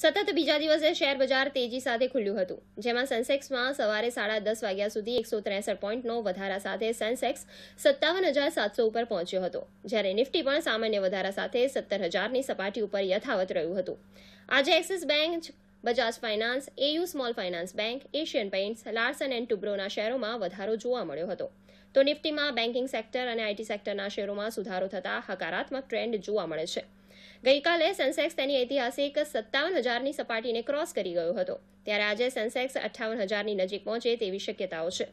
સતત બીજા દિવસે શેર બજાર તેજી સાથે ખુલ્યું હતું જેમાં સેન્સેક્સમાં સવારે સાડા દસ વાગ્યા સુધી એકસો ત્રેસઠ પોઈન્ટનો વધારા સાથે સેન્સેક્સ સત્તાવન હજાર સાતસો ઉપર પહોંચ્યો હતો જ્યારે નિફ્ટી પણ સામાન્ય વધારા સાથે સત્તર હજારની સપાટી ઉપર યથાવત રહ્યું હતું આજે Axis bank Bajaj finance AU small finance bank Asian paints Larsen and ટુબ્રોના શેરોમાં વધારો જોવા મળ્યો હતો તો નિફ્ટીમાં બેન્કિંગ સેક્ટર અને આઈટી સેક્ટરના શેરોમાં સુધારો થતા હકારાત્મક ટ્રેન્ડ જોવા મળે છે ગઈકાલે સેન્સેક્સ તેની ઐતિહાસિક સત્તાવન હજારની સપાટીને ક્રોસ કરી ગયો હતો ત્યારે આજે સેન્સેક્સ અઠ્ઠાવન હજારની નજીક પહોંચે તેવી શક્યતાઓ છે